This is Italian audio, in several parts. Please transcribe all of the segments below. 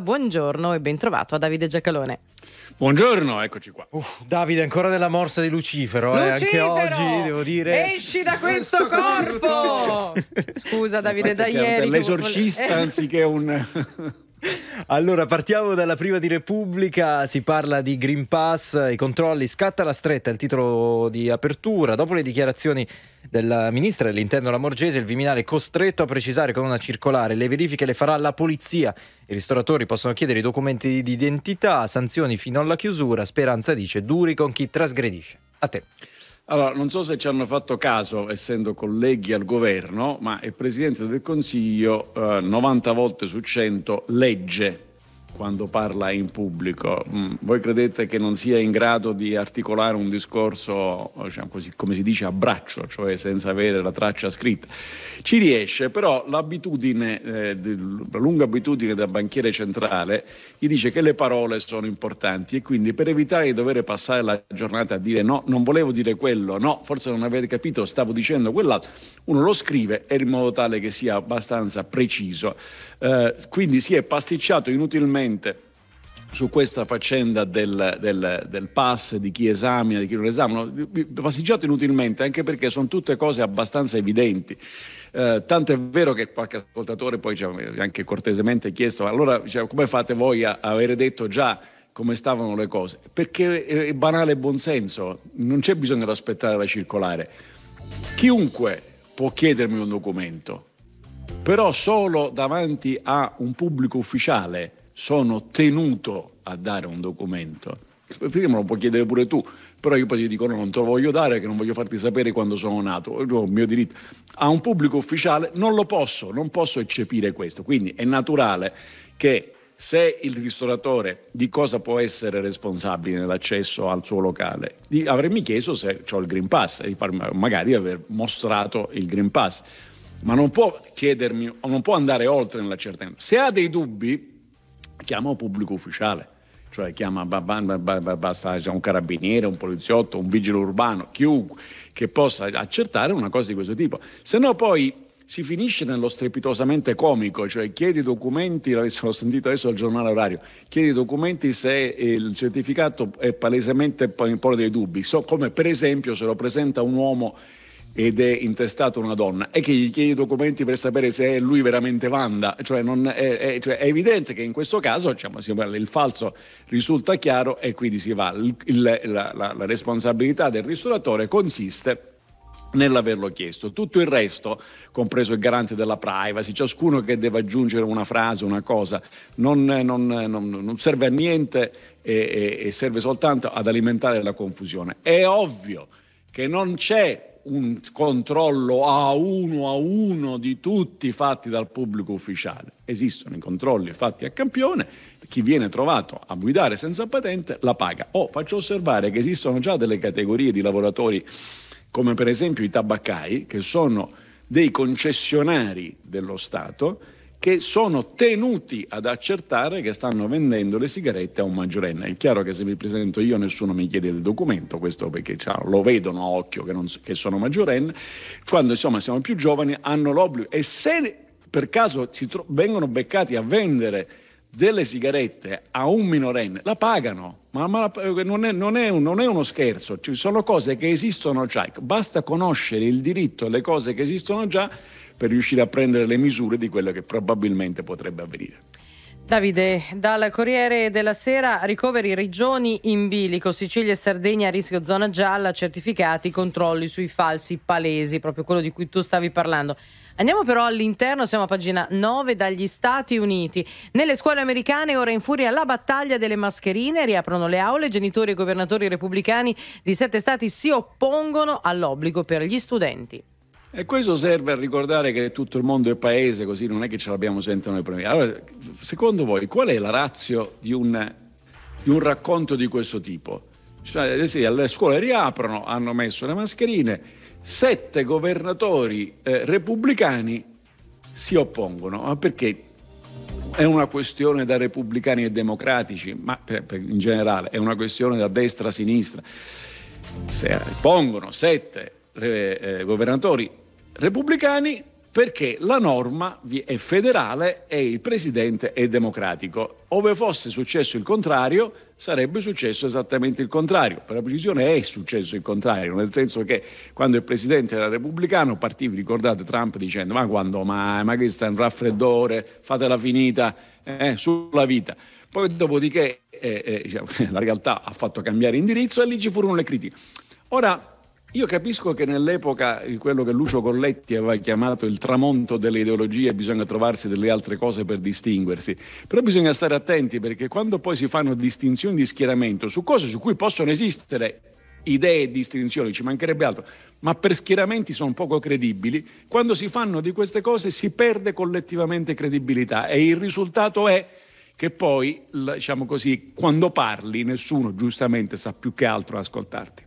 Buongiorno e bentrovato a Davide Giacalone. Buongiorno, eccoci qua. Uff, Davide, ancora nella morsa di Lucifero, Lucifero eh, anche oggi devo dire. Esci da questo, questo corpo! corpo! Scusa Davide, da ieri. L'esorcista vuole... anziché un... Allora, partiamo dalla prima di Repubblica, si parla di Green Pass, i controlli, scatta la stretta, il titolo di apertura. Dopo le dichiarazioni del ministro dell'interno Lamorgese, il Viminale è costretto a precisare con una circolare, le verifiche le farà la polizia, i ristoratori possono chiedere i documenti di identità, sanzioni fino alla chiusura, Speranza dice duri con chi trasgredisce. A te. Allora, non so se ci hanno fatto caso, essendo colleghi al governo, ma il Presidente del Consiglio eh, 90 volte su 100 legge quando parla in pubblico. Mm, voi credete che non sia in grado di articolare un discorso, diciamo così, come si dice, a braccio, cioè senza avere la traccia scritta? Ci riesce, però l'abitudine, eh, la lunga abitudine da banchiere centrale gli dice che le parole sono importanti e quindi per evitare di dover passare la giornata a dire no, non volevo dire quello, no, forse non avete capito, stavo dicendo quell'altro, uno lo scrive in modo tale che sia abbastanza preciso. Eh, quindi si è pasticciato inutilmente sicuramente su questa faccenda del, del, del, pass, di chi esamina, di chi non esamina, passeggiato inutilmente, anche perché sono tutte cose abbastanza evidenti. Eh, tanto è vero che qualche ascoltatore poi ci ha anche cortesemente chiesto, allora cioè, come fate voi a avere detto già come stavano le cose? Perché è banale buonsenso, non c'è bisogno di aspettare la circolare. Chiunque può chiedermi un documento, però solo davanti a un pubblico ufficiale sono tenuto a dare un documento. Prima me lo puoi chiedere pure tu, però io poi gli dico no, non te lo voglio dare, che non voglio farti sapere quando sono nato, è il mio diritto. A un pubblico ufficiale non lo posso, non posso eccepire questo. Quindi è naturale che se il ristoratore di cosa può essere responsabile nell'accesso al suo locale, di avermi chiesto se ho il Green Pass, di farmi, magari aver mostrato il Green Pass, ma non può chiedermi, non può andare oltre nella certezza. Se ha dei dubbi, chiama un pubblico ufficiale, cioè chiama basta un carabiniere, un poliziotto, un vigile urbano, chiunque che possa accertare una cosa di questo tipo. Se no poi si finisce nello strepitosamente comico, cioè chiedi documenti, l'ho sentito adesso al giornale orario, chiedi documenti se il certificato è palesemente in polo dei dubbi, so, come per esempio se lo presenta un uomo ed è intestato una donna e che gli chiede i documenti per sapere se è lui veramente Wanda, cioè, è, è, cioè è, evidente che in questo caso diciamo, il falso risulta chiaro e quindi si va. il, la, la, la responsabilità del ristoratore consiste nell'averlo chiesto. Tutto il resto, compreso il garante della privacy, ciascuno che deve aggiungere una frase, una cosa, non, non, non, non serve a niente e, e, serve soltanto ad alimentare la confusione. È ovvio che non c'è un controllo a uno a uno di tutti fatti dal pubblico ufficiale. Esistono i controlli fatti a campione, chi viene trovato a guidare senza patente la paga. O oh, faccio osservare che esistono già delle categorie di lavoratori, come per esempio i tabaccai, che sono dei concessionari dello Stato, che sono tenuti ad accertare che stanno vendendo le sigarette a un maggiorenne. È chiaro che se mi presento io nessuno mi chiede il documento, questo perché cioè, lo vedono a occhio che, non, che sono maggiorenne, quando insomma siamo più giovani hanno l'obbligo e se per caso tro- vengono beccati a vendere delle sigarette a un minorenne, la pagano, ma, ma la, eh, non, è, non, è, non, è, uno scherzo, ci sono cose che esistono già, ecco, basta conoscere il diritto e le cose che esistono già per riuscire a prendere le misure di quello che probabilmente potrebbe avvenire. Davide, dal Corriere della Sera, ricoveri regioni in bilico, Sicilia e Sardegna a rischio zona gialla, certificati controlli sui falsi palesi, proprio quello di cui tu stavi parlando. Andiamo però all'interno, siamo a pagina 9, dagli Stati Uniti. Nelle scuole americane ora in furia la battaglia delle mascherine, riaprono le aule, genitori e governatori repubblicani di sette stati si oppongono all'obbligo per gli studenti. E questo serve a ricordare che tutto il mondo è paese, così non è che ce l'abbiamo sempre noi premi. Allora, secondo voi, qual è la razza di un, di un racconto di questo tipo? Cioè, sì, le scuole riaprono, hanno messo le mascherine, sette governatori eh, repubblicani si oppongono, ma perché è una questione da repubblicani e democratici, ma per, per, in generale è una questione da destra a sinistra. Se oppongono sette eh, eh governatori Repubblicani perché la norma è federale e il presidente è democratico. Ove fosse successo il contrario, sarebbe successo esattamente il contrario. Per la precisione è successo il contrario, nel senso che quando il presidente era repubblicano partivi, ricordate, Trump dicendo ma quando mai, ma che sta un raffreddore, fatela finita eh, sulla vita. Poi dopodiché eh, eh, diciamo, la realtà ha fatto cambiare indirizzo e lì ci furono le critiche. Ora, io capisco che nell'epoca di quello che Lucio Colletti aveva chiamato il tramonto delle ideologie bisogna trovarsi delle altre cose per distinguersi, però bisogna stare attenti perché quando poi si fanno distinzioni di schieramento su cose su cui possono esistere idee e distinzioni, ci mancherebbe altro, ma per schieramenti sono poco credibili, quando si fanno di queste cose si perde collettivamente credibilità e il risultato è che poi, diciamo così, quando parli nessuno giustamente sa più che altro ascoltarti.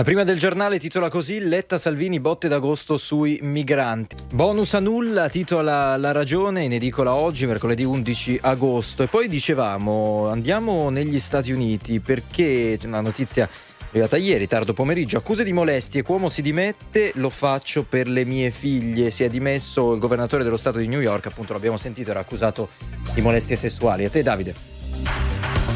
La prima del giornale titola così Letta Salvini botte d'agosto sui migranti. Bonus a nulla, titola La ragione in edicola oggi, mercoledì 11 agosto. E poi dicevamo andiamo negli Stati Uniti perché una notizia arrivata ieri, tardo pomeriggio, accuse di molestie, Cuomo si dimette, lo faccio per le mie figlie, si è dimesso il governatore dello Stato di New York, appunto l'abbiamo sentito, era accusato di molestie sessuali. A te Davide.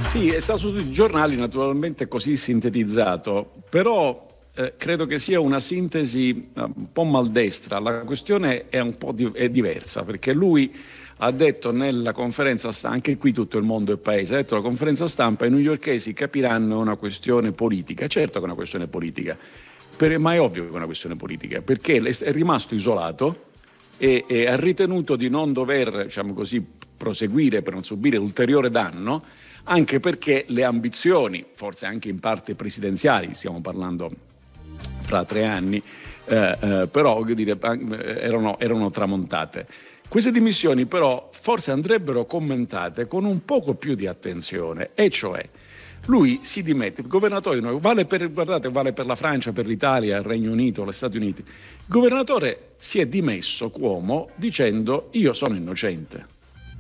Sì, è stato su tutti i giornali naturalmente così sintetizzato, però eh, credo che sia una sintesi eh, un po' maldestra. La questione è un po' di- è diversa perché lui ha detto nella conferenza stampa, anche qui tutto il mondo e il paese, ha detto nella conferenza stampa i newyorkesi capiranno una questione politica, certo che è una questione politica, per, ma è ovvio che è una questione politica, perché è rimasto isolato e, e ha ritenuto di non dover, diciamo così, proseguire per non subire ulteriore danno anche perché le ambizioni, forse anche in parte presidenziali, stiamo parlando fra tre anni, eh, eh, però dire, eh, erano, erano tramontate. Queste dimissioni però forse andrebbero commentate con un poco più di attenzione, e cioè lui si dimette, il governatore vale per, guardate, vale per la Francia, per l'Italia, il Regno Unito, gli Stati Uniti, il governatore si è dimesso Cuomo dicendo io sono innocente.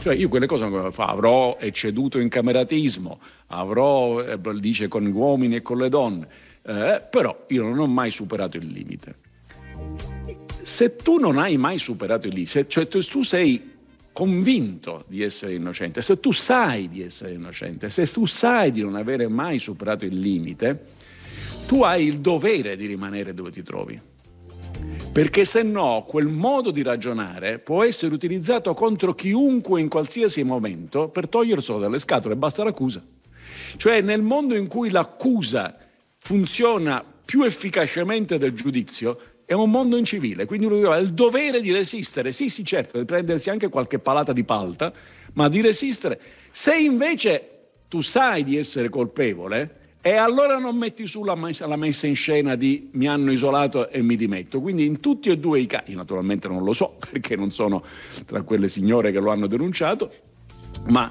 Cioè io quelle cose avrò ecceduto in cameratismo, avrò, eh, dice, con gli uomini e con le donne, eh, però io non ho mai superato il limite. Se tu non hai mai superato il limite, cioè tu sei convinto di essere innocente, se tu sai di essere innocente, se tu sai di non avere mai superato il limite, tu hai il dovere di rimanere dove ti trovi perché se no quel modo di ragionare può essere utilizzato contro chiunque in qualsiasi momento per toglierselo dalle scatole, basta l'accusa. Cioè nel mondo in cui l'accusa funziona più efficacemente del giudizio, è un mondo incivile, quindi lui ha il dovere di resistere, sì sì certo, di prendersi anche qualche palata di palta, ma di resistere. Se invece tu sai di essere colpevole, e allora non metti su la messa, la messa, in scena di mi hanno isolato e mi dimetto. Quindi in tutti e due i casi, naturalmente non lo so perché non sono tra quelle signore che lo hanno denunciato, ma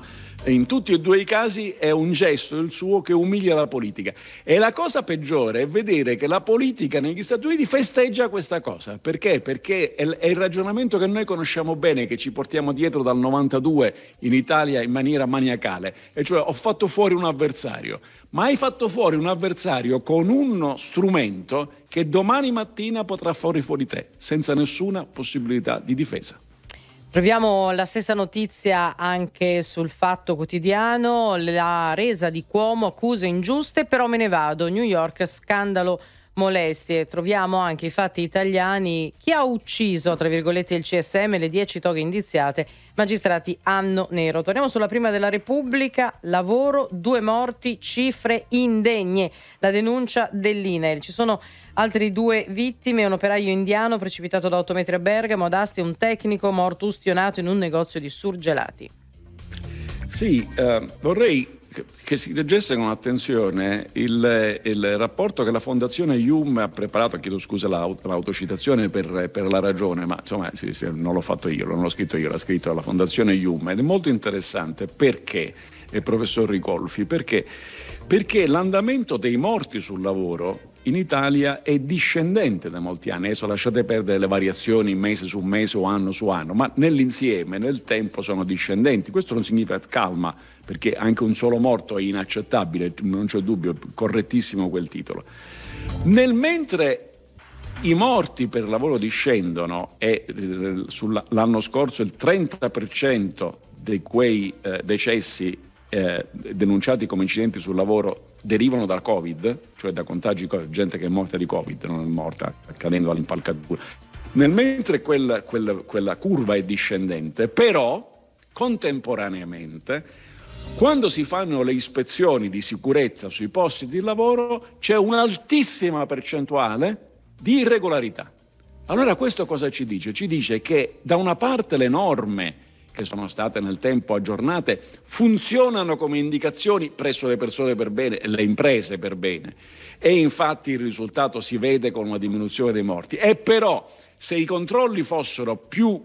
in tutti e due i casi è un gesto il suo che umilia la politica. E la cosa peggiore è vedere che la politica negli Stati Uniti festeggia questa cosa. Perché? Perché è il ragionamento che noi conosciamo bene, che ci portiamo dietro dal 92 in Italia in maniera maniacale. E cioè ho fatto fuori un avversario. Ma hai fatto fuori un avversario con uno strumento che domani mattina potrà fuori fuori te, senza nessuna possibilità di difesa. Troviamo la stessa notizia anche sul Fatto Quotidiano, la resa di Cuomo, accuse ingiuste, però me ne vado, New York, scandalo molestie. Troviamo anche i fatti italiani, chi ha ucciso, tra virgolette, il CSM, le dieci toghe indiziate, magistrati anno nero. Torniamo sulla prima della Repubblica, lavoro, due morti, cifre indegne, la denuncia dell'INEL. Ci sono Altri due vittime, un operaio indiano precipitato da 8 metri a Bergamo, ad Asti un tecnico morto ustionato in un negozio di surgelati. Sì, eh, vorrei che si leggesse con attenzione il, il, rapporto che la Fondazione Hume ha preparato, chiedo scusa l'aut- l'autocitazione per, per, la ragione, ma insomma sì, sì, non l'ho fatto io, non l'ho scritto io, l'ha scritto la Fondazione Hume ed è molto interessante perché, e eh, professor Ricolfi, perché, perché l'andamento dei morti sul lavoro in Italia è discendente da molti anni, adesso lasciate perdere le variazioni mese su mese o anno su anno, ma nell'insieme, nel tempo sono discendenti. Questo non significa calma, perché anche un solo morto è inaccettabile, non c'è dubbio, correttissimo quel titolo. Nel mentre i morti per lavoro discendono e eh, l'anno scorso il 30% di quei eh, decessi eh, denunciati come incidenti sul lavoro derivano dal Covid, cioè da contagi, gente che è morta di Covid, non è morta cadendo all'impalcatura. Nel mentre quel, quel, quella curva è discendente, però contemporaneamente quando si fanno le ispezioni di sicurezza sui posti di lavoro c'è un'altissima percentuale di irregolarità. Allora questo cosa ci dice? Ci dice che da una parte le norme che sono state nel tempo aggiornate, funzionano come indicazioni presso le persone per bene e le imprese per bene. E infatti il risultato si vede con una diminuzione dei morti. E però se i controlli fossero più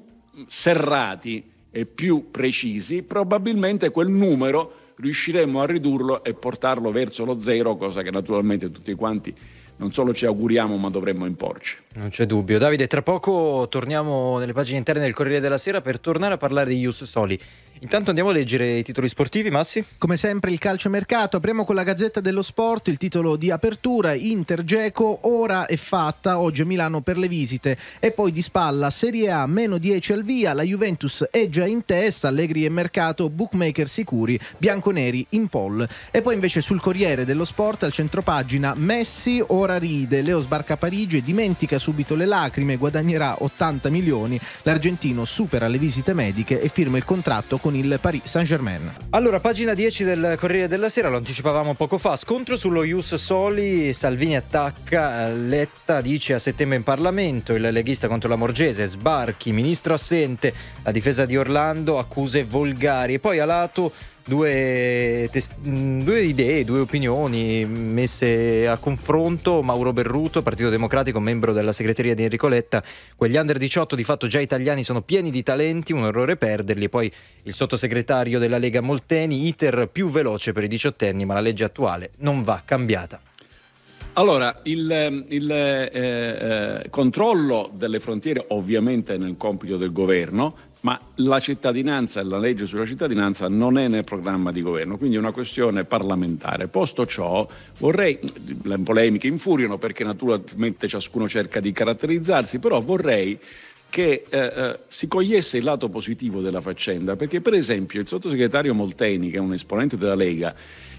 serrati e più precisi, probabilmente quel numero riusciremmo a ridurlo e portarlo verso lo zero, cosa che naturalmente tutti quanti non solo ci auguriamo ma dovremmo imporci. Non c'è dubbio. Davide, tra poco torniamo nelle pagine interne del Corriere della Sera per tornare a parlare di Ius Soli. Intanto andiamo a leggere i titoli sportivi, Massi. Come sempre il calciomercato, apriamo con la Gazzetta dello Sport, il titolo di apertura, Inter Geco, ora è fatta, oggi a Milano per le visite e poi di spalla Serie A, meno 10 al via, la Juventus è già in testa, Allegri e Mercato, bookmaker sicuri, bianconeri in poll. E poi invece sul Corriere dello Sport, al centropagina, Messi, ora ancora ride, Leo sbarca a Parigi e dimentica subito le lacrime, guadagnerà 80 milioni, l'argentino supera le visite mediche e firma il contratto con il Paris Saint-Germain. Allora, pagina 10 del Corriere della Sera, lo anticipavamo poco fa, scontro sullo Ius Soli, Salvini attacca, eh, Letta dice a settembre in Parlamento, il leghista contro la Morgese, sbarchi, ministro assente, la difesa di Orlando, accuse volgari e poi a lato due, tes- mm, due, idee, due opinioni messe a confronto. Mauro Berruto, Partito Democratico, membro della segreteria di Enrico Letta, quegli under 18 di fatto già italiani sono pieni di talenti, un errore perderli. E poi il sottosegretario della Lega Molteni, iter più veloce per i diciottenni, ma la legge attuale non va cambiata. Allora, il, il eh, eh controllo delle frontiere ovviamente è nel compito del governo, ma la cittadinanza e la legge sulla cittadinanza non è nel programma di governo, quindi è una questione parlamentare. Posto ciò, vorrei, le polemiche infuriano perché naturalmente ciascuno cerca di caratterizzarsi, però vorrei che eh, eh si cogliesse il lato positivo della faccenda, perché per esempio il sottosegretario Molteni, che è un esponente della Lega,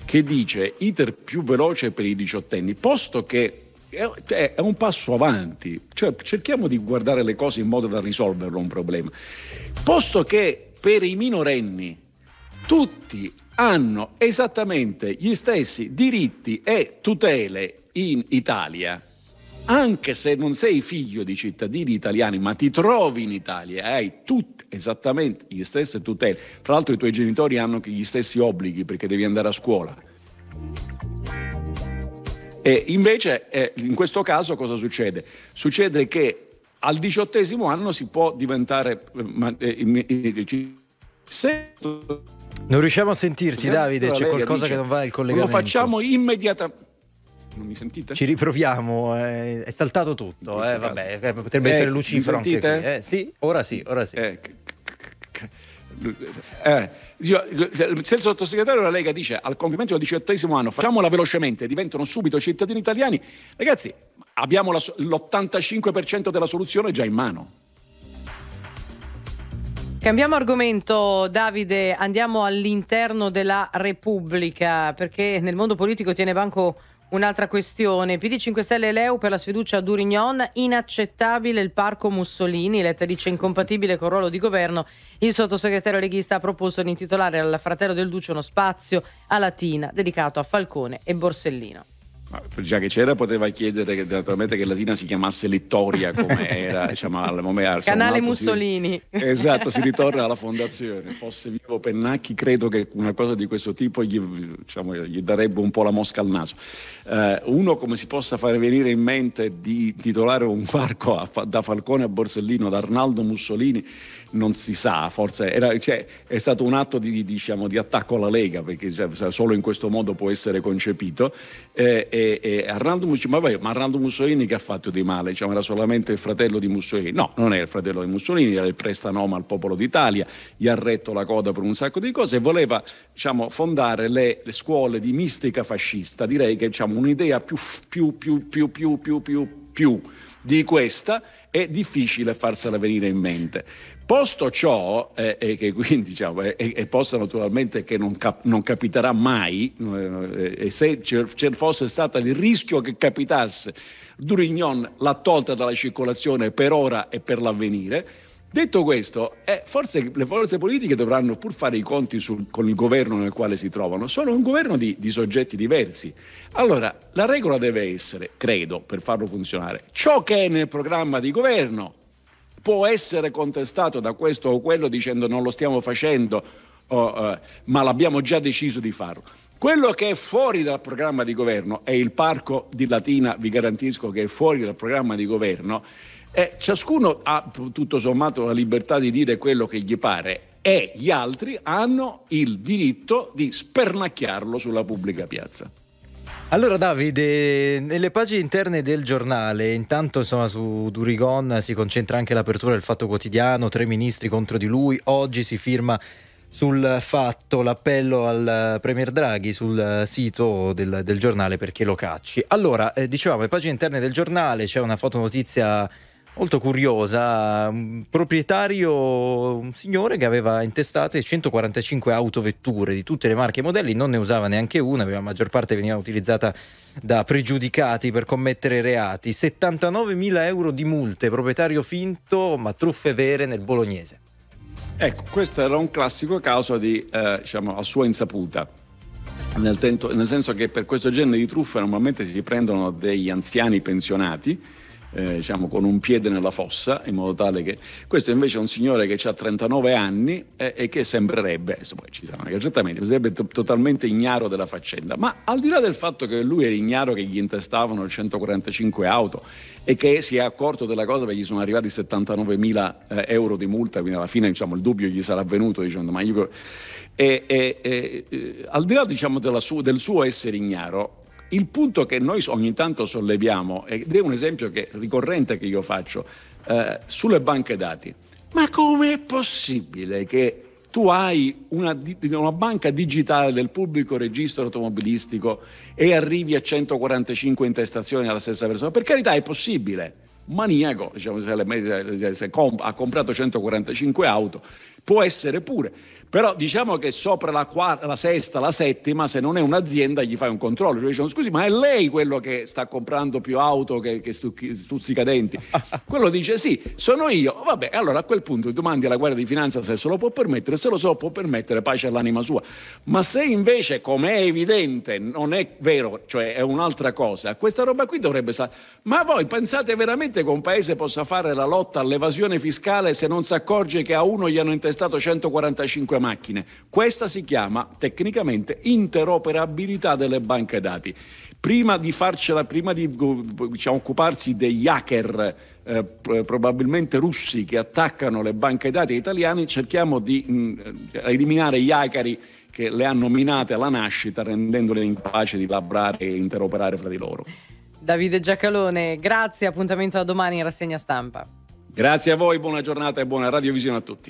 che dice iter più veloce per i diciottenni, posto che è, cioè, è un passo avanti, cioè, cerchiamo di guardare le cose in modo da risolverlo un problema. Posto che per i minorenni tutti hanno esattamente gli stessi diritti e tutele in Italia, anche se non sei figlio di cittadini italiani, ma ti trovi in Italia e hai tutti esattamente gli stessi tutele. Fra l'altro i tuoi genitori hanno anche gli stessi obblighi perché devi andare a scuola. E invece eh, in questo caso cosa succede? Succede che al diciottesimo anno si può diventare... Eh, eh, non riusciamo a sentirti, Davide. C'è qualcosa dice, che non va il collegamento. Lo facciamo immediatamente. Non mi sentite? Ci riproviamo, eh, è saltato tutto. Eh, vabbè, eh, potrebbe eh, essere Lucifero anche qui. sì, ora sì, ora sì eh, se il sottosegretario della Lega dice al compimento del diciottesimo anno facciamola velocemente, diventano subito cittadini italiani, ragazzi abbiamo la, l'85% della soluzione già in mano. Cambiamo argomento, Davide, andiamo all'interno della Repubblica, perché nel mondo politico tiene banco Un'altra questione, PD 5 Stelle e Leu per la sfiducia a Durignon, inaccettabile il parco Mussolini, letta dice incompatibile col ruolo di governo, il sottosegretario leghista ha proposto di intitolare al fratello del Duce uno spazio a Latina dedicato a Falcone e Borsellino. Già che c'era poteva chiedere che, naturalmente che Latina si chiamasse Littoria come era diciamo, al momento. Canale Mussolini. Si, esatto, si ritorna alla fondazione. Fosse vivo Pennacchi credo che una cosa di questo tipo gli, diciamo, gli darebbe un po' la mosca al naso. Eh, uno come si possa far venire in mente di titolare un parco a, da Falcone a Borsellino, da Arnaldo Mussolini, non si sa, forse era, cioè, è stato un atto di, diciamo, di attacco alla Lega perché cioè, solo in questo modo può essere concepito. Eh, e, e Arnaldo Mussolini, ma, beh, ma Arnaldo Mussolini che ha fatto di male? Diciamo, era solamente il fratello di Mussolini. No, non era il fratello di Mussolini, era il prestanoma al popolo d'Italia, gli ha retto la coda per un sacco di cose e voleva diciamo, fondare le, le, scuole di mistica fascista. Direi che diciamo, un'idea più, più, più, più, più, più, più, più di questa è difficile farsela venire in mente. Posto ciò, eh, e eh, che quindi diciamo, eh, e, eh, eh, posto naturalmente che non, cap- non capiterà mai, eh, e se ce fosse stato il rischio che capitasse, Durignon l'ha tolta dalla circolazione per ora e per l'avvenire. Detto questo, forse le forze politiche dovranno pur fare i conti sul, con il governo nel quale si trovano, sono un governo di, di soggetti diversi. Allora, la regola deve essere, credo, per farlo funzionare, ciò che è nel programma di governo Può essere contestato da questo o quello dicendo non lo stiamo facendo, oh, eh, ma l'abbiamo già deciso di farlo. Quello che è fuori dal programma di governo, e il parco di Latina vi garantisco che è fuori dal programma di governo, eh, ciascuno ha tutto sommato la libertà di dire quello che gli pare e gli altri hanno il diritto di spernacchiarlo sulla pubblica piazza. Allora Davide, nelle pagine interne del giornale, intanto insomma, su Durigon si concentra anche l'apertura del Fatto Quotidiano, tre ministri contro di lui, oggi si firma sul fatto l'appello al eh, Premier Draghi sul eh, sito del, del giornale perché lo cacci. Allora, eh, dicevamo, le pagine interne del giornale, c'è una fotonotizia molto curiosa, un proprietario, un signore che aveva intestate 145 autovetture di tutte le marche e modelli, non ne usava neanche una, la maggior parte veniva utilizzata da pregiudicati per commettere reati, 79.000 euro di multe, proprietario finto ma truffe vere nel bolognese. Ecco, questo era un classico caso di, eh, diciamo, a sua insaputa. Nel, tento, nel senso che per questo genere di truffe normalmente si prendono degli anziani pensionati eh, diciamo, con un piede nella fossa, in modo tale che questo invece è un signore che ha 39 anni e, eh, e che sembrerebbe, adesso ci saranno certamente, sarebbe to- totalmente ignaro della faccenda, ma al di là del fatto che lui era ignaro che gli intestavano 145 auto e che si è accorto della cosa perché gli sono arrivati 79 mila eh, euro di multa, quindi alla fine diciamo, il dubbio gli sarà venuto dicendo ma io... E, e, e, eh, al di là diciamo, sua, del suo essere ignaro, il punto che noi ogni tanto solleviamo, ed è un esempio che, ricorrente che io faccio, eh, sulle banche dati. Ma com'è possibile che tu hai una, una, banca digitale del pubblico registro automobilistico e arrivi a 145 intestazioni alla stessa persona? Per carità, è possibile. Maniaco, diciamo, se, le, se comp- ha comprato 145 auto, Può essere pure, però diciamo che sopra la, quarta, la sesta, la settima, se non è un'azienda gli fai un controllo, cioè dicono scusi ma è lei quello che sta comprando più auto che, che stuzzicadenti? quello dice sì, sono io, vabbè allora a quel punto domandi alla Guardia di Finanza se se lo può permettere, se lo so può permettere, pace all'anima sua, ma se invece come è evidente non è vero, cioè è un'altra cosa, questa roba qui dovrebbe sa- ma voi pensate veramente che un paese possa fare la lotta all'evasione fiscale se non si accorge che a uno gli hanno intestato stato 145 macchine. Questa si chiama tecnicamente interoperabilità delle banche dati. Prima di, farcela, prima di diciamo, occuparsi degli hacker eh, probabilmente russi che attaccano le banche dati italiane, cerchiamo di mh, mm, eh, eliminare gli hackeri che le hanno minate alla nascita rendendole incapaci di labrare e interoperare fra di loro. Davide Giacalone, grazie, appuntamento a domani in rassegna stampa. Grazie a voi, buona giornata e buona radiovisione a tutti.